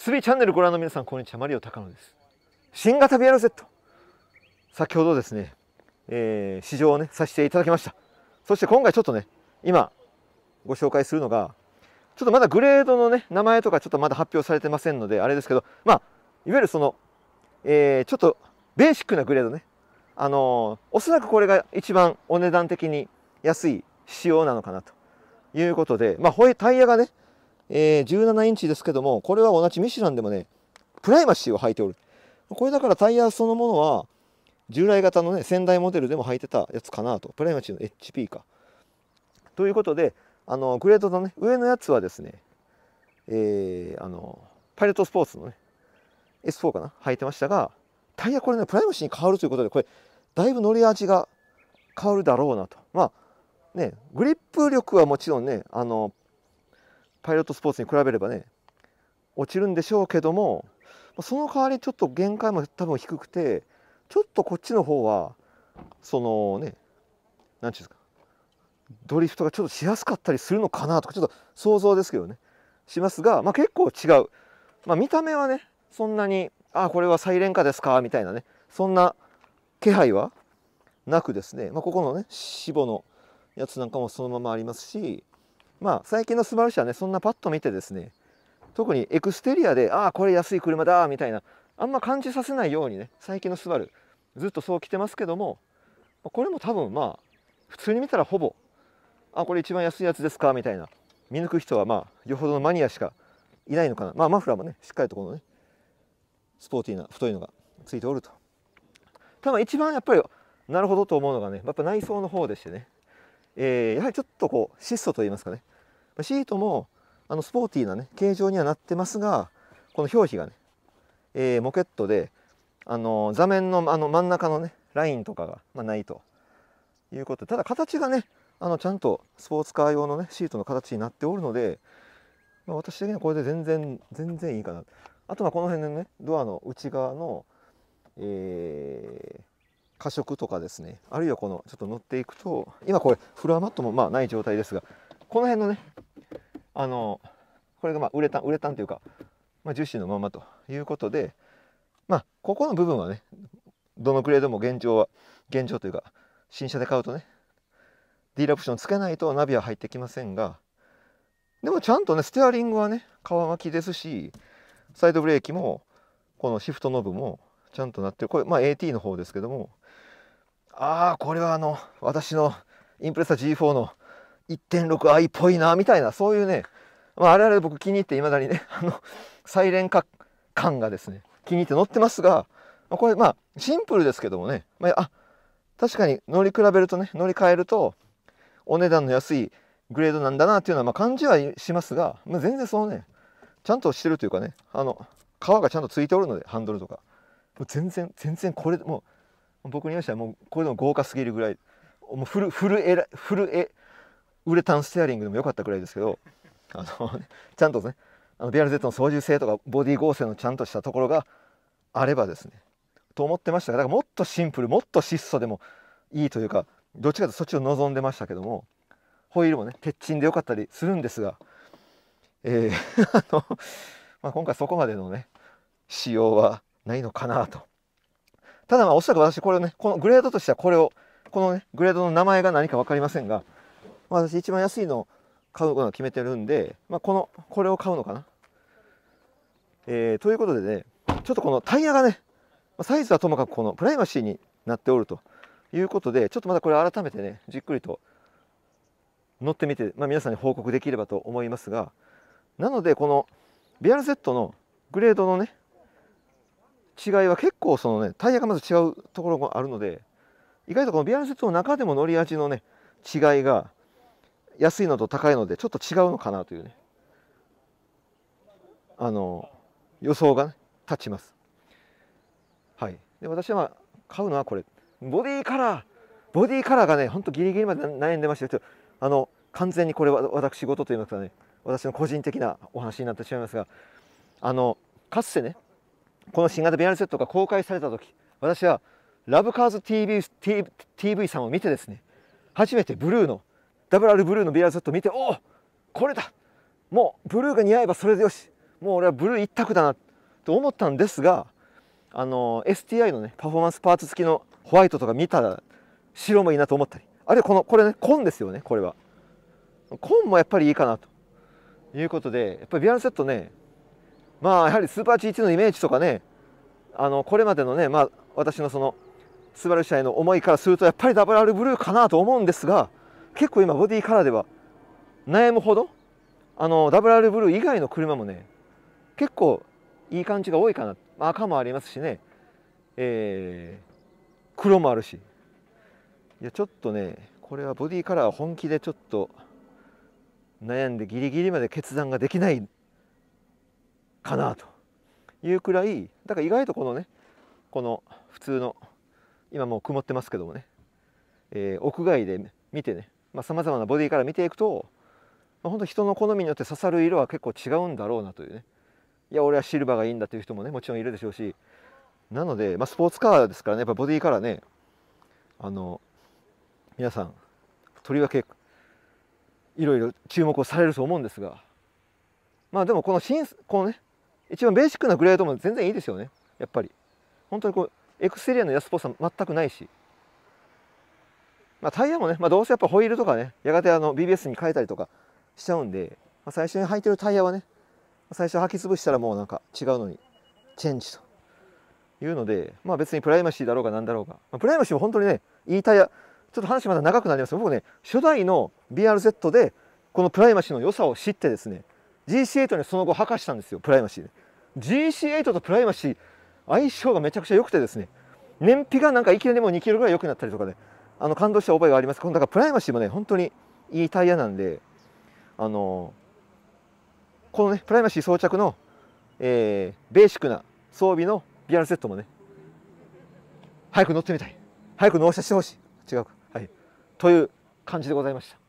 スビチャンネルご覧の皆さん、こんにちは。マリオ高野です。新型ビアロセット。先ほどですね、えー、試乗をね、させていただきました。そして今回ちょっとね、今、ご紹介するのが、ちょっとまだグレードのね、名前とかちょっとまだ発表されてませんので、あれですけど、まあ、いわゆるその、えー、ちょっとベーシックなグレードね。あのー、おそらくこれが一番お値段的に安い仕様なのかなということで、まあ、タイヤがね、えー、17インチですけども、これは同じミシュランでもね、プライバシーを履いておる。これだからタイヤそのものは、従来型のね、先代モデルでも履いてたやつかなと。プライバシーの HP か。ということで、あの、グレードのね、上のやつはですね、えー、あの、パイロットスポーツのね、S4 かな履いてましたが、タイヤこれね、プライバシーに変わるということで、これ、だいぶ乗り味が変わるだろうなと。まあ、ね、グリップ力はもちろんね、あの、パイロットスポーツに比べればね落ちるんでしょうけどもその代わりちょっと限界も多分低くてちょっとこっちの方はそのね何て言うんですかドリフトがちょっとしやすかったりするのかなとかちょっと想像ですけどねしますが、まあ、結構違う、まあ、見た目はねそんなに「あこれはサイレンカですか」みたいなねそんな気配はなくですね、まあ、ここのね死母のやつなんかもそのままありますしまあ最近のスバル車はねそんなパッと見てですね特にエクステリアでああこれ安い車だみたいなあんま感じさせないようにね最近のスバルずっとそう来てますけどもこれも多分まあ普通に見たらほぼあこれ一番安いやつですかみたいな見抜く人はまあよほどのマニアしかいないのかなまあマフラーもねしっかりとこのねスポーティーな太いのがついておると多分一番やっぱりなるほどと思うのがねやっぱ内装の方でしてね、えー、やはりちょっとこう質素と言いますかねシートもあのスポーティーなね形状にはなってますがこの表皮がね、えー、モケットであの座面のあの真ん中のねラインとかが、まあ、ないということでただ形がねあのちゃんとスポーツカー用のねシートの形になっておるので、まあ、私的にはこれで全然全然いいかなあとはこの辺のねドアの内側の、えー、過とかですねあるいはこのちょっと乗っていくと今これフロアマットもまあない状態ですがこの辺のねあのこれがまあウレタンウレタンというか、まあ、樹脂のままということでまあここの部分はねどのくらいでも現状は現状というか新車で買うとねディーラーオプションつけないとナビは入ってきませんがでもちゃんとねステアリングはね皮巻きですしサイドブレーキもこのシフトノブもちゃんとなってるこれまあ AT の方ですけどもああこれはあの私のインプレッサ G4 の1.6 i っぽいなみたいなそういうね、まあ、あれあれ僕気に入っていまだにね あのサイレン感がですね気に入って乗ってますがこれまあシンプルですけどもね、まあ、あ確かに乗り比べるとね乗り換えるとお値段の安いグレードなんだなっていうのはま感じはしますが、まあ、全然そのねちゃんとしてるというかねあの皮がちゃんとついておるのでハンドルとかもう全然全然これもう僕に言いましたらもうこれでも豪華すぎるぐらいもうフルフルエフルエウレタンステアリングでも良かったくらいですけど あのちゃんとねあの BRZ の操縦性とかボディ剛性のちゃんとしたところがあればですねと思ってましたがだからもっとシンプルもっと質素でもいいというかどっちかとそっちを望んでましたけどもホイールもね鉄ンで良かったりするんですが、えー あのまあ、今回そこまでのね仕様はないのかなと。ただまあおそらく私これをねこのグレードとしてはこれをこのねグレードの名前が何か分かりませんが私一番安いの買うの決めてるんで、まあ、このこれを買うのかな、えー、ということでねちょっとこのタイヤがねサイズはともかくこのプライバシーになっておるということでちょっとまたこれ改めてねじっくりと乗ってみて、まあ、皆さんに報告できればと思いますがなのでこの BRZ のグレードのね違いは結構そのねタイヤがまず違うところもあるので意外とこの BRZ の中でも乗り味のね違いが安いのと高いのでちょっと違うのかなというねあの予想が、ね、立ちます。はい、で私は買うのはこれボディカラーボディカラーがねほんとギリギリまで悩んでましたけあの完全にこれは私事といいますかね私の個人的なお話になってしまいますがあのかつてねこの新型 VR セットが公開された時私はラブカーズ TV, TV さんを見てですね初めてブルーのダブルブルーのビアーズット見ておこれだもうブルーが似合えばそれでよしもう俺はブルー一択だなと思ったんですがあの STI のねパフォーマンスパーツ付きのホワイトとか見たら白もいいなと思ったりあれこのこれね紺ですよねこれは紺もやっぱりいいかなということでやっぱりビアンセットねまあやはりスーパー GT のイメージとかねあのこれまでのねまあ私のそのスバル社への思いからするとやっぱりダブルブルーかなと思うんですが結構今ボディカラーでは悩むほどあの WR ブルー以外の車もね結構いい感じが多いかな赤もありますしね、えー、黒もあるしいやちょっとねこれはボディカラー本気でちょっと悩んでギリギリまで決断ができないかなというくらいだから意外とこのねこの普通の今もう曇ってますけどもね、えー、屋外で見てねさまざ、まなボディから見ていくと、まあ、本当人の好みによって刺さる色は結構違うんだろうなというねいや俺はシルバーがいいんだという人もねもちろんいるでしょうしなので、まあ、スポーツカーですからねやっぱボディからねあの皆さんとりわけいろいろ注目をされると思うんですがまあでもこの新このね一番ベーシックなグレードも全然いいですよねやっぱり本当にこうエクステリアの安っぽさ全くないしまあ、タイヤもね、まあ、どうせやっぱホイールとかねやがてあの BBS に変えたりとかしちゃうんで、まあ、最初に履いてるタイヤはね最初履き潰したらもうなんか違うのにチェンジというので、まあ、別にプライマシーだろうが何だろうが、まあ、プライマシーも本当にねいいタイヤちょっと話まだ長くなります僕ね初代の BRZ でこのプライマシーの良さを知ってですね GC8 にその後履かしたんですよプライマシーで GC8 とプライマシー相性がめちゃくちゃ良くてですね燃費がなんかいきなりもう2キロぐらい良くなったりとかねあの感動した覚えがありますこのだからプライマシーもね本当にいいタイヤなんであのこのねプライマシー装着の、えー、ベーシックな装備の BR-Z もね早く乗ってみたい早く納車してほしい違うかはいという感じでございました